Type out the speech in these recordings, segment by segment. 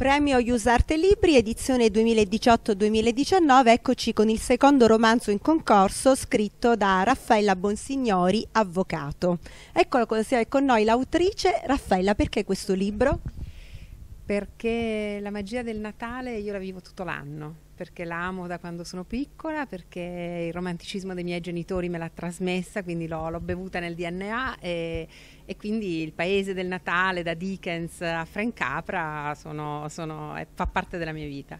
Premio Ius Arte Libri, edizione 2018-2019, eccoci con il secondo romanzo in concorso scritto da Raffaella Bonsignori, avvocato. Eccola Eccolo con noi l'autrice. Raffaella, perché questo libro? Perché la magia del Natale io la vivo tutto l'anno perché l'amo da quando sono piccola, perché il romanticismo dei miei genitori me l'ha trasmessa, quindi l'ho, l'ho bevuta nel DNA e, e, quindi il paese del Natale da Dickens a Frank Capra sono, sono, fa parte della mia vita.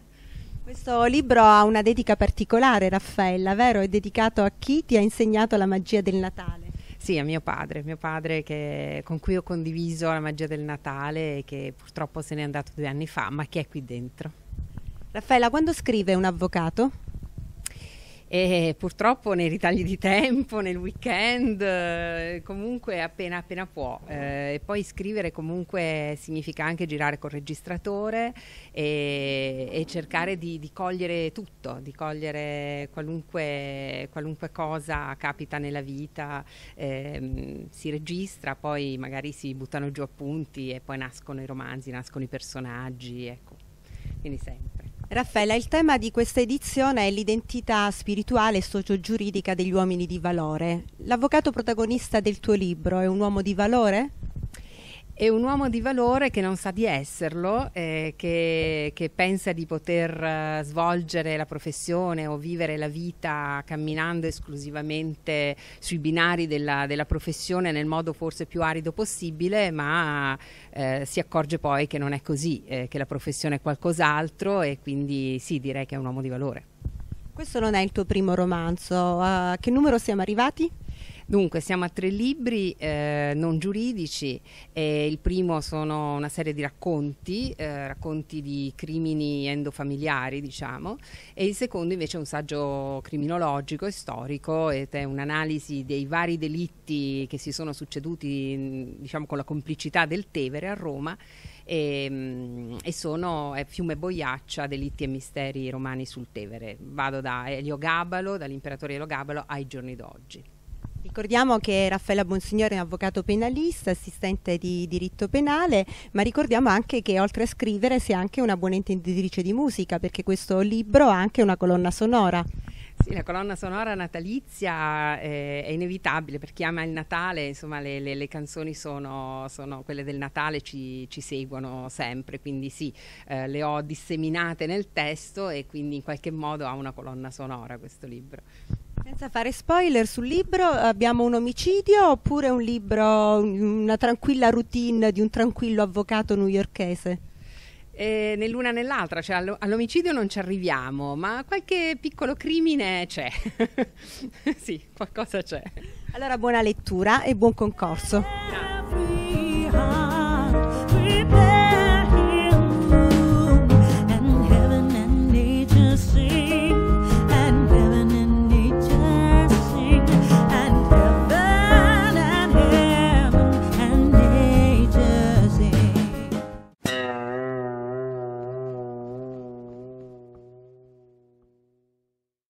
Questo libro ha una dedica particolare, Raffaella, vero? È dedicato a chi ti ha insegnato la magia del Natale. Sì, a mio padre, mio padre che, con cui ho condiviso la magia del Natale, e che purtroppo se n'è andato due anni fa, ma che è qui dentro. Raffaella, quando scrive un avvocato? E eh, purtroppo nei ritagli di tempo, nel weekend, eh, comunque appena appena può. Eh, e poi scrivere comunque significa anche girare col registratore e, e cercare di, di, cogliere tutto, di cogliere qualunque, qualunque cosa capita nella vita, ehm, si registra, poi magari si buttano giù appunti e poi nascono i romanzi, nascono i personaggi, ecco. Quindi sempre. Raffaella, il tema di questa edizione è l'identità spirituale e sociogiuridica degli uomini di valore. L'avvocato protagonista del tuo libro è un uomo di valore? È un uomo di valore che non sa di esserlo, eh, che, che, pensa di poter eh, svolgere la professione o vivere la vita camminando esclusivamente sui binari della, della professione nel modo forse più arido possibile, ma eh, si accorge poi che non è così, eh, che la professione è qualcos'altro e quindi sì, direi che è un uomo di valore. Questo non è il tuo primo romanzo, a che numero siamo arrivati? Dunque, siamo a tre libri eh, non giuridici. Eh, il primo sono una serie di racconti, eh, racconti di crimini endofamiliari, diciamo, e il secondo invece è un saggio criminologico e storico ed è un'analisi dei vari delitti che si sono succeduti, diciamo, con la complicità del Tevere a Roma e, mm, e, sono è Fiume Boiaccia, delitti e misteri romani sul Tevere. Vado da Elio Gabalo, dall'imperatore Elio Gabalo ai giorni d'oggi. Ricordiamo che Raffaella Bonsignore è un avvocato penalista, assistente di diritto penale, ma ricordiamo anche che oltre a scrivere sia anche una buona intenditrice di musica, perché questo libro ha anche una colonna sonora. Sì, la colonna sonora natalizia eh, è inevitabile per chi ama il Natale, insomma le, le, le canzoni sono, sono, quelle del Natale, ci, ci seguono sempre, quindi sì, eh, le ho disseminate nel testo e quindi in qualche modo ha una colonna sonora questo libro. Senza fare spoiler sul libro, abbiamo un omicidio oppure un libro, una tranquilla routine di un tranquillo avvocato newyorchese? Eh, nell'una nell'altra, cioè all'omicidio non ci arriviamo, ma qualche piccolo crimine c'è. sì, qualcosa c'è. Allora buona lettura e buon concorso. Grazie.